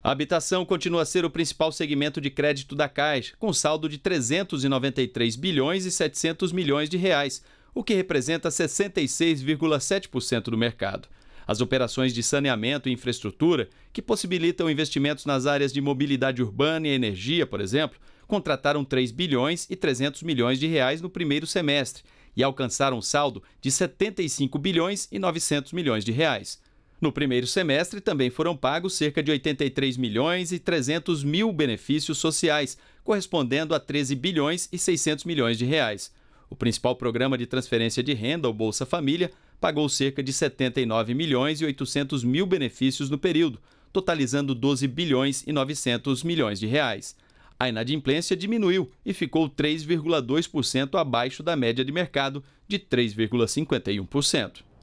A habitação continua a ser o principal segmento de crédito da Caixa, com saldo de 393 bilhões e 700 milhões de reais, o que representa 66,7% do mercado. As operações de saneamento e infraestrutura, que possibilitam investimentos nas áreas de mobilidade urbana e energia, por exemplo, contrataram 3 bilhões e 300 milhões de reais no primeiro semestre e alcançaram um saldo de 75 bilhões e 900 milhões de reais. No primeiro semestre, também foram pagos cerca de 83 milhões e 300 mil benefícios sociais, correspondendo a 13 bilhões e 600 milhões de reais. O principal programa de transferência de renda, o Bolsa Família, pagou cerca de 79 milhões e 800 mil benefícios no período, totalizando 12 bilhões e 900 milhões de reais. A inadimplência diminuiu e ficou 3,2% abaixo da média de mercado de 3,51%.